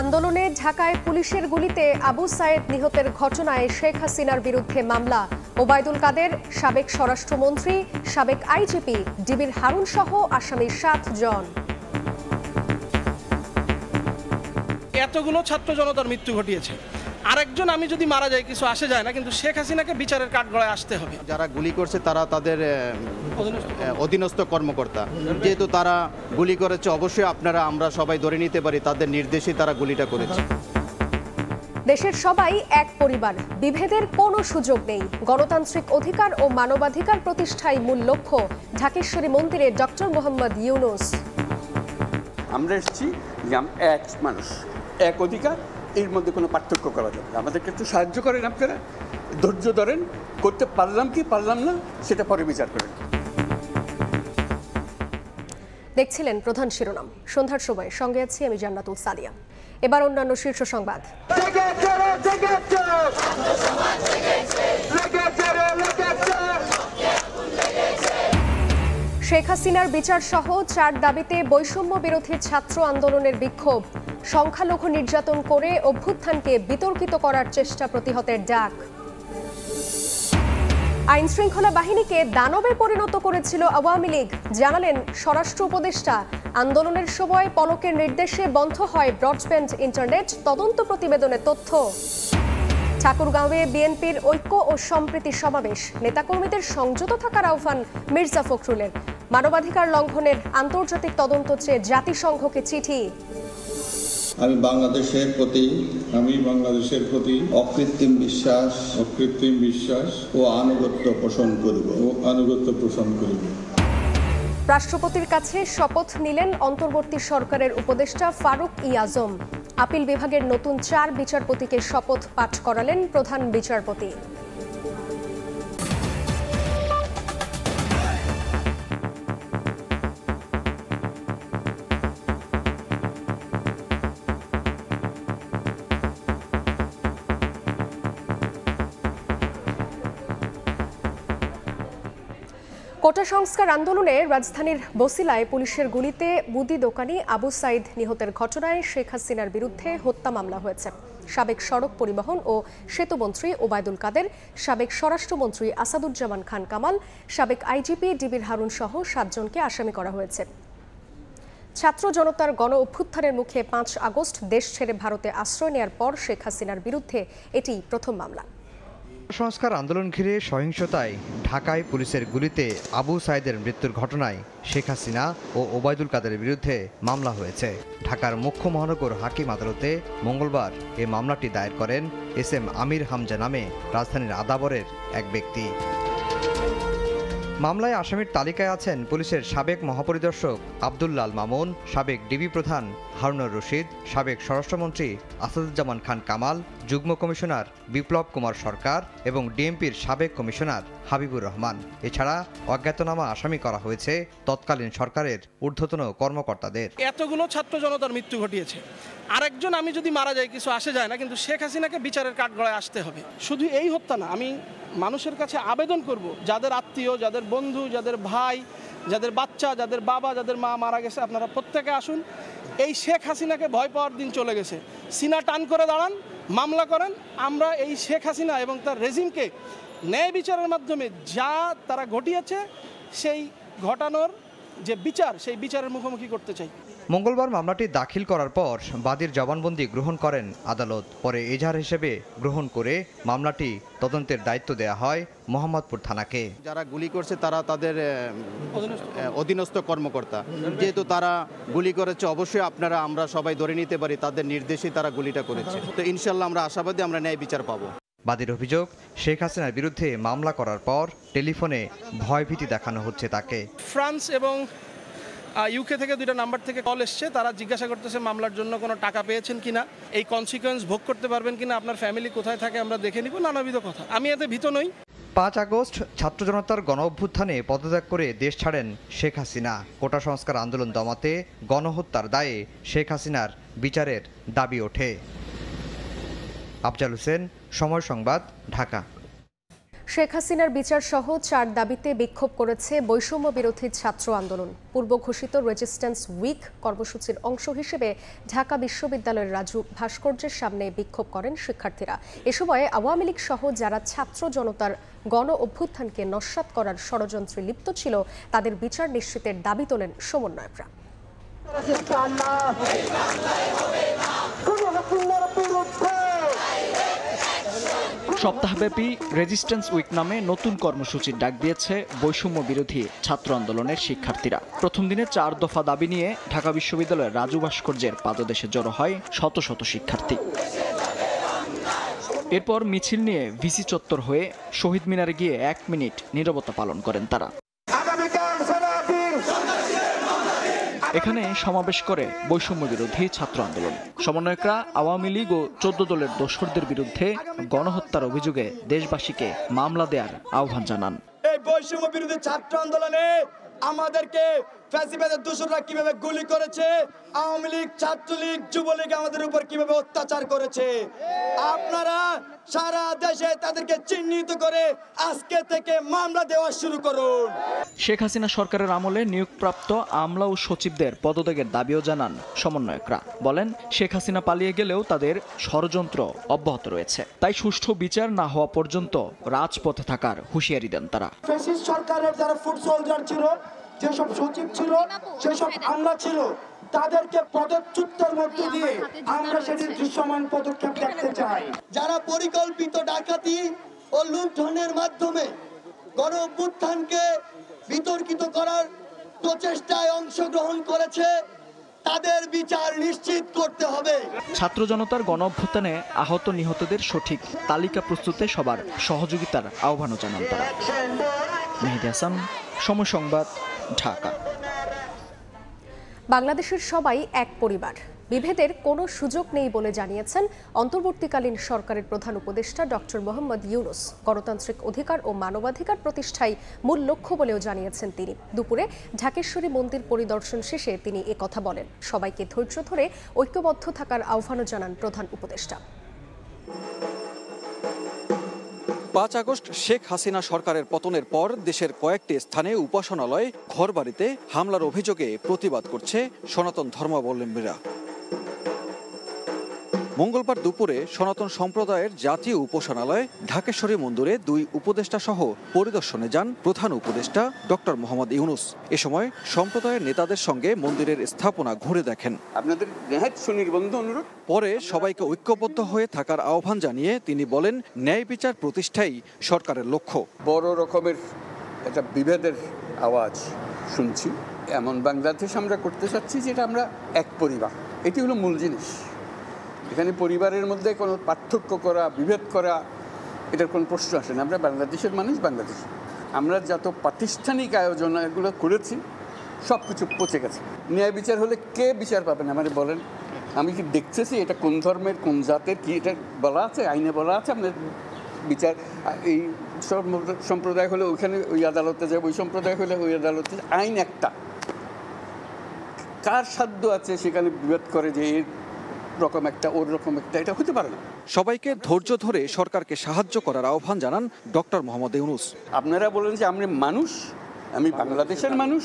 আন্দোলনে ঢাকায় পুলিশের গুলিতে আবু সায়েদ নিহতের ঘটনায় শেখ হাসিনার বিরুদ্ধে মামলা ওবায়দুল কাদের সাবেক স্বরাষ্ট্রমন্ত্রী সাবেক আইজিপি ডিবির হারুন সহ আসামির সাত জন এতগুলো ছাত্র জনতার মৃত্যু ঘটিয়েছে আরেকজন আমি যদি মারা যাই কিছু আসে যায় না কিন্তু শেখ হাসিনাকে বিচারের কাঠগড়ায় আসতে হবে যারা গুলি করছে তারা তাদের অধীনস্থ কর্মকর্তা যেহেতু তারা গুলি করেছে অবশ্যই আপনারা আমরা সবাই ধরে নিতে পারি তাদের নির্দেশে তারা গুলিটা করেছে দেশের সবাই এক পরিবার বিভেদের কোনো সুযোগ নেই গণতান্ত্রিক অধিকার ও মানবাধিকার প্রতিষ্ঠায় মূল লক্ষ্য ঢাকেশ্বরী মন্দিরে ডক্টর মোহাম্মদ ইউনুস আমরা এসেছি এক মানুষ এক অধিকার এর মধ্যে কোনো পার্থক্য করা যাবে আমাদেরকে একটু সাহায্য করেন আপনারা ধৈর্য ধরেন করতে পারলাম কি পারলাম না সেটা পরে বিচার করেন দেখছিলেন প্রধান শিরোনাম সন্ধ্যার সময় সঙ্গে আছি আমি জান্নাতুল সালিয়া এবার অন্যান্য শীর্ষ সংবাদ শেখ হাসিনার বিচার সহ চার দাবিতে বৈষম্য বিরোধী ছাত্র আন্দোলনের বিক্ষোভ সংখ্যালঘু নির্যাতন করে অভ্যুত্থানকে বিতর্কিত করার চেষ্টা প্রতিহতের ডাক আইন শৃঙ্খলা বাহিনীকে দানবে পরিণত করেছিল আওয়ামী লীগ জানালেন স্বরাষ্ট্র উপদেষ্টা আন্দোলনের সময় পলকের নির্দেশে বন্ধ হয় ব্রডব্যান্ড ইন্টারনেট তদন্ত প্রতিবেদনে তথ্য ঠাকুরগাঁওয়ে বিএনপির ঐক্য ও সম্প্রীতি সমাবেশ নেতাকর্মীদের সংযত থাকার আহ্বান মির্জা ফখরুলের মানবাধিকার লঙ্ঘনের আন্তর্জাতিক তদন্ত চেয়ে জাতিসংঘকে চিঠি আমি বাংলাদেশের প্রতি আমি বাংলাদেশের প্রতি অকৃত্রিম বিশ্বাস অকৃত্রিম বিশ্বাস ও আনুগত্য পোষণ করব ও আনুগত্য পোষণ করব রাষ্ট্রপতির কাছে শপথ নিলেন অন্তর্বর্তী সরকারের উপদেষ্টা ফারুক ই আজম আপিল বিভাগের নতুন চার বিচারপতিকে শপথ পাঠ করালেন প্রধান বিচারপতি কোটা সংস্কার আন্দোলনে রাজধানীর বসিলায় পুলিশের গুলিতে বুদি দোকানি আবু সাইদ নিহতের ঘটনায় শেখ হাসিনার বিরুদ্ধে হত্যা মামলা হয়েছে সাবেক সড়ক পরিবহন ও সেতুমন্ত্রী ওবায়দুল কাদের সাবেক স্বরাষ্ট্রমন্ত্রী আসাদুজ্জামান খান কামাল সাবেক আইজিপি ডিবির হারুন সহ সাতজনকে আসামি করা হয়েছে ছাত্র জনতার গণ অভ্যুত্থানের মুখে পাঁচ আগস্ট দেশ ছেড়ে ভারতে আশ্রয় নেয়ার পর শেখ হাসিনার বিরুদ্ধে এটি প্রথম মামলা সংস্কার আন্দোলন ঘিরে সহিংসতায় ঢাকায় পুলিশের গুলিতে আবু সাইদের মৃত্যুর ঘটনায় শেখ হাসিনা ও ওবায়দুল কাদের বিরুদ্ধে মামলা হয়েছে ঢাকার মুখ্য মহানগর হাকিম আদালতে মঙ্গলবার এ মামলাটি দায়ের করেন এস এম আমির হামজা নামে রাজধানীর আদাবরের এক ব্যক্তি মামলায় আসামির তালিকায় আছেন পুলিশের সাবেক মহাপরিদর্শক আবদুল্লাল মামুন সাবেক ডিবি প্রধান হারুনুর রশিদ সাবেক স্বরাষ্ট্রমন্ত্রী আসাদুজ্জামান খান কামাল যুগ্ম কমিশনার বিপ্লব কুমার সরকার এবং ডিএমপির সাবেক কমিশনার হাবিবুর রহমান এছাড়া অজ্ঞাতনামা আসামি করা হয়েছে তৎকালীন সরকারের ঊর্ধ্বতন কর্মকর্তাদের এতগুলো ছাত্র জনতার মৃত্যু ঘটিয়েছে আরেকজন আমি যদি মারা যাই কিছু আসে যায় না কিন্তু শেখ হাসিনাকে বিচারের কাঠগড়ায় আসতে হবে শুধু এই হত্যা না আমি মানুষের কাছে আবেদন করব যাদের আত্মীয় যাদের বন্ধু যাদের ভাই যাদের বাচ্চা যাদের বাবা যাদের মা মারা গেছে আপনারা প্রত্যেকে আসুন এই শেখ হাসিনাকে ভয় পাওয়ার দিন চলে গেছে সিনা টান করে দাঁড়ান মামলা করেন আমরা এই শেখ হাসিনা এবং তার রেজিমকে ন্যায় বিচারের মাধ্যমে যা তারা ঘটিয়েছে সেই ঘটানোর যে বিচার সেই বিচারের মুখোমুখি করতে চাই মঙ্গলবার মামলাটি দাখিল করার পর বাদীর জবানবন্দি গ্রহণ করেন আদালত পরে এজাহার হিসেবে গ্রহণ করে মামলাটি তদন্তের দায়িত্ব দেয়া হয় মোহাম্মদপুর থানাকে যারা গুলি করছে তারা তাদের অধীনস্থ কর্মকর্তা যেহেতু তারা গুলি করেছে অবশ্যই আপনারা আমরা সবাই ধরে নিতে পারি তাদের নির্দেশে তারা গুলিটা করেছে তো ইনশাল্লাহ আমরা আশাবাদী আমরা ন্যায় বিচার পাবো বাদীর অভিযোগ শেখ হাসিনার বিরুদ্ধে মামলা করার পর টেলিফোনে ভয়ভীতি দেখানো হচ্ছে তাকে ফ্রান্স এবং ইউকে থেকে দুইটা নাম্বার থেকে কল এসছে তারা জিজ্ঞাসা করতেছে মামলার জন্য কোনো টাকা পেয়েছেন কিনা এই কনসিকোয়েন্স ভোগ করতে পারবেন কিনা আপনার ফ্যামিলি কোথায় থাকে আমরা দেখে নিব নানাবিধ কথা আমি এতে ভীত নই পাঁচ আগস্ট ছাত্র জনতার গণ অভ্যুত্থানে পদত্যাগ করে দেশ ছাড়েন শেখ হাসিনা কোটা সংস্কার আন্দোলন দমাতে গণহত্যার দায়ে শেখ হাসিনার বিচারের দাবি ওঠে আফজাল হোসেন সময় সংবাদ ঢাকা শেখ হাসিনার বিচার সহ চার দাবিতে বিক্ষোভ করেছে বৈষম্য বিরোধী ছাত্র আন্দোলন পূর্ব ঘোষিত রেজিস্ট্যান্স উইক কর্মসূচির অংশ হিসেবে ঢাকা বিশ্ববিদ্যালয়ের রাজু ভাস্কর্যের সামনে বিক্ষোভ করেন শিক্ষার্থীরা এ সময় আওয়ামী লীগ সহ যারা ছাত্র জনতার গণ অভ্যুত্থানকে নস্বাত করার ষড়যন্ত্রে লিপ্ত ছিল তাদের বিচার নিশ্চিতের দাবি তোলেন সমন্বয়করা সপ্তাহব্যাপী রেজিস্ট্যান্স উইক নামে নতুন কর্মসূচির ডাক দিয়েছে বৈষম্য বিরোধী ছাত্র আন্দোলনের শিক্ষার্থীরা প্রথম দিনে চার দফা দাবি নিয়ে ঢাকা বিশ্ববিদ্যালয়ের রাজু ভাস্কর্যের পাদদেশে জড়ো হয় শত শত শিক্ষার্থী এরপর মিছিল নিয়ে ভিসি চত্বর হয়ে শহীদ মিনারে গিয়ে এক মিনিট নিরবতা পালন করেন তারা এখানে সমাবেশ করে বৈষম্য বিরোধী ছাত্র আন্দোলন সমন্বয়করা আওয়ামী লীগ ও চোদ্দ দলের দোসরদের বিরুদ্ধে গণহত্যার অভিযোগে দেশবাসীকে মামলা দেয়ার আহ্বান জানান এই বৈষম্য বিরোধী ছাত্র আন্দোলনে আমাদেরকে ফ্যাসিবাদের দোষররা কিভাবে গুলি করেছে আওয়ামী লীগ ছাত্রলীগ যুবলীগ আমাদের উপর কিভাবে অত্যাচার করেছে আপনারা সারা দেশে তাদেরকে চিহ্নিত করে আজকে থেকে মামলা দেওয়া শুরু করুন শেখ হাসিনা সরকারের আমলে নিয়োগপ্রাপ্ত আমলা ও সচিবদের পদত্যাগের দাবিও জানান সমন্বয়করা বলেন শেখ হাসিনা পালিয়ে গেলেও তাদের ষড়যন্ত্র অব্যাহত রয়েছে তাই সুষ্ঠু বিচার না হওয়া পর্যন্ত রাজপথে থাকার হুঁশিয়ারি দেন তারা সরকারের যারা সোলজার ছিল যেসব সচিব ছিল সেসব আমলা ছিল তাদেরকে পদচ্যুতের মধ্য দিয়ে আমরা সেটির দৃশ্যমান পদক্ষেপ দেখতে চাই যারা পরিকল্পিত ডাকাতি ও লুণ্ঠনের মাধ্যমে গণ অভ্যুত্থানকে বিতর্কিত করার প্রচেষ্টায় অংশগ্রহণ করেছে তাদের বিচার নিশ্চিত করতে হবে ছাত্র জনতার গণ অভ্যুত্থানে আহত নিহতদের সঠিক তালিকা প্রস্তুতে সবার সহযোগিতার আহ্বানও জানান তারা মেহেদি হাসান সময় সংবাদ ঢাকা বাংলাদেশের সবাই এক পরিবার বিভেদের কোনো সুযোগ নেই বলে জানিয়েছেন অন্তর্বর্তীকালীন সরকারের প্রধান উপদেষ্টা ডক্টর মোহাম্মদ ইউনুস গণতান্ত্রিক অধিকার ও মানবাধিকার প্রতিষ্ঠাই মূল লক্ষ্য বলেও জানিয়েছেন তিনি দুপুরে ঢাকেশ্বরী মন্দির পরিদর্শন শেষে তিনি কথা বলেন সবাইকে ধৈর্য ধরে ঐক্যবদ্ধ থাকার আহ্বানও জানান প্রধান উপদেষ্টা পাঁচ আগস্ট শেখ হাসিনা সরকারের পতনের পর দেশের কয়েকটি স্থানে উপাসনালয় ঘরবাড়িতে হামলার অভিযোগে প্রতিবাদ করছে সনাতন ধর্মাবলম্বীরা মঙ্গলবার দুপুরে সনাতন সম্প্রদায়ের জাতীয় উপাসনালয় ঢাকেশ্বরী মন্দিরে দুই উপদেষ্টা সহ পরিদর্শনে যান প্রধান উপদেষ্টা ডক্টর মোহাম্মদ ইউনুস এ সময় সম্প্রদায়ের নেতাদের সঙ্গে মন্দিরের স্থাপনা ঘুরে দেখেন আপনাদের সুনির্বন্ধ অনুরোধ পরে সবাইকে ঐক্যবদ্ধ হয়ে থাকার আহ্বান জানিয়ে তিনি বলেন ন্যায় বিচার প্রতিষ্ঠাই সরকারের লক্ষ্য বড় রকমের একটা বিভেদের আওয়াজ শুনছি এমন বাংলাদেশ আমরা করতে চাচ্ছি যেটা আমরা এক পরিবার এটি হলো মূল জিনিস এখানে পরিবারের মধ্যে কোনো পার্থক্য করা বিভেদ করা এটার কোনো প্রশ্ন আসে না আমরা বাংলাদেশের মানুষ বাংলাদেশ আমরা যত প্রাতিষ্ঠানিক আয়োজন এগুলো করেছি সব কিছু পচে গেছে ন্যায় বিচার হলে কে বিচার পাবেন আমার মানে বলেন আমি কি দেখতেছি এটা কোন ধর্মের কোন জাতের কি এটা বলা আছে আইনে বলা আছে আপনার বিচার এই সম্প্রদায় হলে ওইখানে ওই আদালতে যাবে ওই সম্প্রদায় হলে ওই আদালতে আইন একটা কার সাধ্য আছে সেখানে বিভেদ করে যে এর রকম একটা ওর রকম একটা এটা হতে পারে না সবাইকে ধৈর্য ধরে সরকারকে সাহায্য করার আহ্বান জানান ডক্টর মোহাম্মদ ইউনুস আপনারা বলেন যে আমি মানুষ আমি বাংলাদেশের মানুষ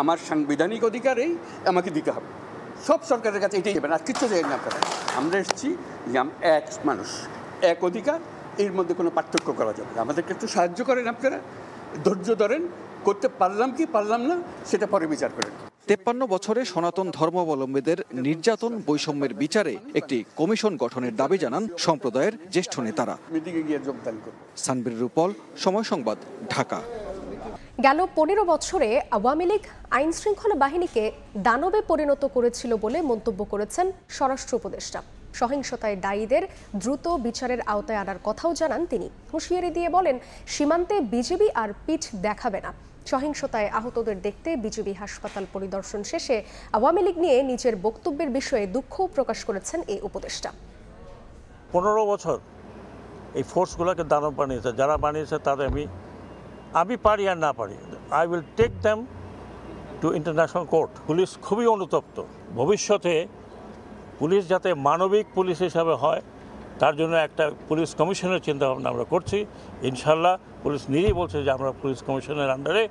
আমার সাংবিধানিক অধিকারেই আমাকে দিতে হবে সব সরকারের কাছে এটাই যাবেন আর কিচ্ছু জায়গা না আপনারা আমরা এসেছি যে এক মানুষ এক অধিকার এর মধ্যে কোনো পার্থক্য করা যাবে আমাদেরকে একটু সাহায্য করেন আপনারা ধৈর্য ধরেন করতে পারলাম কি পারলাম না সেটা পরে বিচার করেন তেপ্পান্ন বছরে সনাতন ধর্মাবলম্বীদের নির্যাতন বৈষম্যের বিচারে একটি কমিশন গঠনের দাবি জানান সম্প্রদায়ের জ্যেষ্ঠ নেতারা সানবির রূপল সময় সংবাদ ঢাকা গেল পনেরো বছরে আওয়ামী লীগ আইন শৃঙ্খলা বাহিনীকে দানবে পরিণত করেছিল বলে মন্তব্য করেছেন স্বরাষ্ট্র উপদেষ্টা সহিংসতায় দায়ীদের দ্রুত বিচারের আওতায় আনার কথাও জানান তিনি হুঁশিয়ারি দিয়ে বলেন সীমান্তে বিজেপি আর পিঠ দেখাবে না সহিংসতায় আহতদের দেখতে বিজেপি হাসপাতাল পরিদর্শন শেষে আওয়ামী লীগ নিয়ে নিজের বক্তব্যের বিষয়ে দুঃখও প্রকাশ করেছেন এই উপদেষ্টা পনেরো বছর এই ফোর্সগুলোকে দানব বানিয়েছে যারা বানিয়েছে তাদের আমি আমি পারি আর না পারি I will take them to international court police খুবই অনুতপ্ত ভবিষ্যতে পুলিশ যাতে মানবিক পুলিশ হিসাবে হয় তার জন্য একটা পুলিশ কমিশনের চিন্তাভাবনা আমরা করছি ইনশাল্লাহ পুলিশ নিজেই বলছে যে আমরা পুলিশ কমিশনের আন্ডারে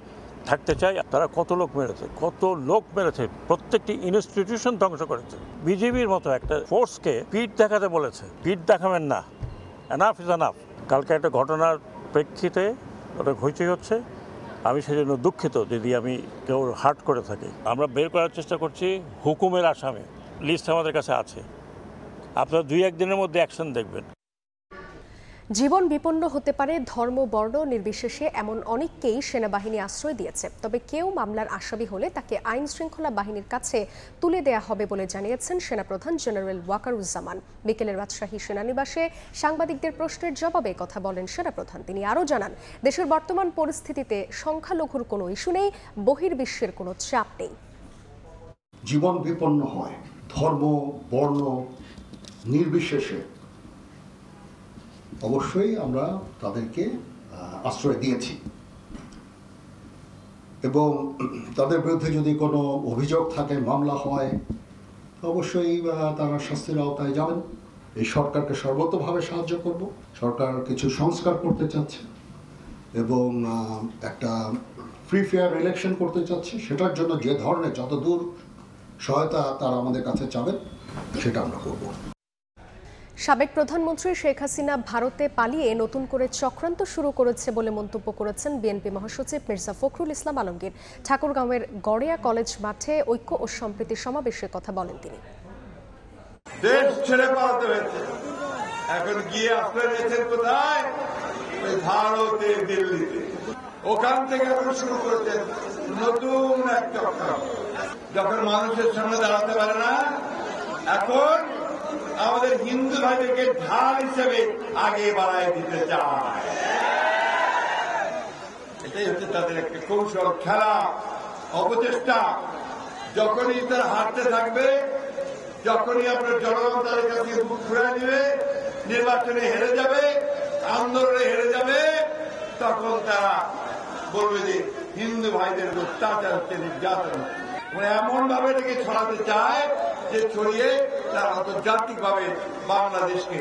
থাকতে চাই তারা কত লোক মেরেছে কত লোক মেরেছে প্রত্যেকটি ইনস্টিটিউশন ধ্বংস করেছে বিজেপির মতো একটা ফোর্সকে পিঠ দেখাতে বলেছে পিঠ দেখাবেন না এনাফ ইজ এনাফ কালকে একটা ঘটনার প্রেক্ষিতে ওটা হইচই হচ্ছে আমি সেজন্য দুঃখিত যদি আমি কেউ হার্ট করে থাকি আমরা বের করার চেষ্টা করছি হুকুমের আসামে লিস্ট আমাদের কাছে আছে আপনারা দুই একদিনের মধ্যে অ্যাকশন দেখবেন জীবন বিপন্ন হতে পারে ধর্ম বর্ণ নির্বিশেষে এমন অনেককেই সেনাবাহিনী আশ্রয় দিয়েছে তবে কেউ মামলার আসামি হলে তাকে আইন শৃঙ্খলা বাহিনীর কাছে তুলে দেয়া হবে বলে জানিয়েছেন সেনাপ্রধান জেনারেল ওয়াকারুজ্জামান বিকেলের রাজশাহী সেনানিবাসে সাংবাদিকদের প্রশ্নের জবাবে কথা বলেন সেনাপ্রধান তিনি আরও জানান দেশের বর্তমান পরিস্থিতিতে সংখ্যালঘুর কোনো ইস্যু নেই বহির্বিশ্বের কোনো চাপ নেই জীবন বিপন্ন হয় ধর্ম বর্ণ নির্বিশেষে অবশ্যই আমরা তাদেরকে আশ্রয় দিয়েছি এবং তাদের বিরুদ্ধে যদি কোনো অভিযোগ থাকে মামলা হয় অবশ্যই তারা শাস্তির আওতায় যাবেন এই সরকারকে সর্বতভাবে সাহায্য করব সরকার কিছু সংস্কার করতে চাচ্ছে এবং একটা ফ্রি ফেয়ার ইলেকশন করতে চাচ্ছে সেটার জন্য যে ধরনের যতদূর সহায়তা তারা আমাদের কাছে চাবেন সেটা আমরা করব সাবেক প্রধানমন্ত্রী শেখ হাসিনা ভারতে পালিয়ে নতুন করে চক্রান্ত শুরু করেছে বলে মন্তব্য করেছেন বিএনপি মহাসচিব মির্জা ফখরুল ইসলাম আলমগীর ঠাকুরগাঁওয়ের গড়িয়া কলেজ মাঠে ঐক্য ও সম্প্রীতি সমাবেশে কথা বলেন তিনি দেশ ছেড়ে হয়েছে এখন গিয়ে কোথায় ভারতে দিল্লিতে ওখান থেকে শুরু করেছেন নতুন এক যখন মানুষের সামনে দাঁড়াতে পারে না এখন আমাদের হিন্দু ধর্মকে ঢাল হিসেবে আগে বাড়াই দিতে চায় এটাই হচ্ছে তাদের একটা কৌশল খেলা অপচেষ্টা যখনই তারা হাঁটতে থাকবে যখনই আপনার জনগণ তাদের কাছে মুখ ঘুরায় নেবে নির্বাচনে হেরে যাবে আন্দোলনে হেরে যাবে তখন তারা বলবে যে হিন্দু ভাইদের অত্যাচার হচ্ছে নির্যাতন মানে এমন ভাবে এটাকে ছড়াতে চায় যে ছড়িয়ে তারা আন্তর্জাতিকভাবে বাংলাদেশকে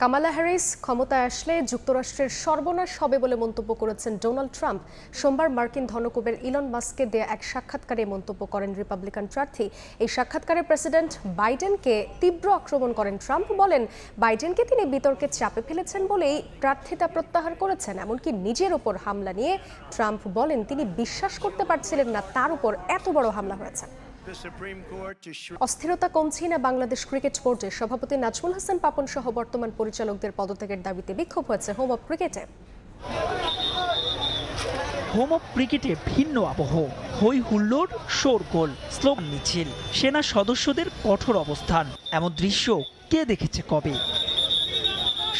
কামালা হ্যারিস ক্ষমতায় আসলে যুক্তরাষ্ট্রের সর্বনাশ হবে বলে মন্তব্য করেছেন ডোনাল্ড ট্রাম্প সোমবার মার্কিন ধনকুবের ইলন মাস্ককে দেয়া এক সাক্ষাৎকারে মন্তব্য করেন রিপাবলিকান প্রার্থী এই সাক্ষাৎকারে প্রেসিডেন্ট বাইডেনকে তীব্র আক্রমণ করেন ট্রাম্প বলেন বাইডেনকে তিনি বিতর্কে চাপে ফেলেছেন বলেই প্রার্থিতা প্রত্যাহার করেছেন এমনকি নিজের ওপর হামলা নিয়ে ট্রাম্প বলেন তিনি বিশ্বাস করতে পারছিলেন না তার উপর এত বড় হামলা হয়েছে অস্থিরতা কমছে না বাংলাদেশ ক্রিকেট বোর্ডের সভাপতি নাজমুল হাসান পাপন সহ বর্তমান পরিচালকদের পদত্যাগের দাবিতে বিক্ষোভ হয়েছে হোম অফ ক্রিকেটে হোম অফ ক্রিকেটে ভিন্ন আবহ হই হুল্লোড় শোরগোল স্লোগান মিছিল সেনা সদস্যদের কঠোর অবস্থান এমন দৃশ্য কে দেখেছে কবে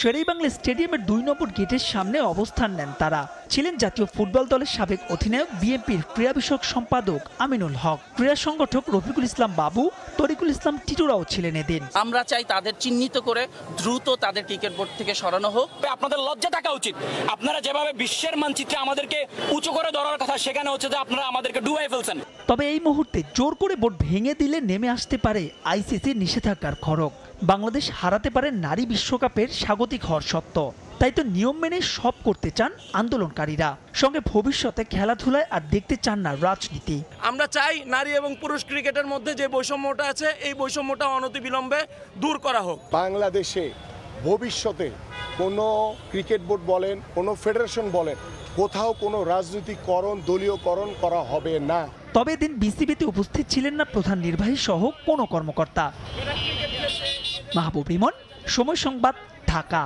শেরেই বাংলা স্টেডিয়ামের দুই নম্বর গেটের সামনে অবস্থান নেন তারা ছিলেন জাতীয় ফুটবল দলের সাবেক অধিনায়ক বিএনপির ক্রীড়া বিষয়ক সম্পাদক আমিনুল হক ক্রীড়া সংগঠক রফিকুল ইসলাম বাবু তরিকুল ইসলাম টিটুরাও ছিলেন এদিন আমরা চাই তাদের চিহ্নিত করে দ্রুত তাদের ক্রিকেট বোর্ড থেকে সরানো হোক আপনাদের লজ্জা থাকা উচিত আপনারা যেভাবে বিশ্বের মানচিত্রে আমাদেরকে উঁচু করে ধরার কথা সেখানে হচ্ছে যে আপনারা আমাদেরকে ডুবাই ফেলছেন তবে এই মুহূর্তে জোর করে বোর্ড ভেঙে দিলে নেমে আসতে পারে আইসিসির নিষেধাজ্ঞার খড়ক বাংলাদেশ হারাতে পারে নারী বিশ্বকাপের স্বাগতিক হওয়ার সত্ত্বেও তাই তো নিয়ম মেনে সব করতে চান আন্দোলনকারীরা সঙ্গে ভবিষ্যতে খেলাধুলায় আর দেখতে চান না রাজনীতি আমরা চাই নারী এবং পুরুষ ক্রিকেটের মধ্যে যে বৈষম্যটা আছে এই বৈষম্যটা অনতিবিলম্বে দূর করা হোক বাংলাদেশে ভবিষ্যতে কোনো ক্রিকেট বোর্ড বলেন কোনো ফেডারেশন বলেন কোথাও কোনো রাজনীতিকরণ দলীয়করণ করা হবে না তবে দিন বিসিবিতে উপস্থিত ছিলেন না প্রধান নির্বাহী সহ কোনো কর্মকর্তা মাহবুব ইমন সময় সংবাদ ঢাকা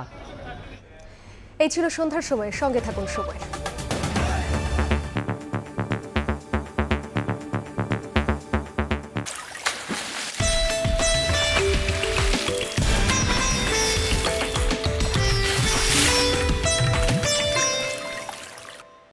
এই ছিল সন্ধ্যার সময় সঙ্গে থাকুন সময়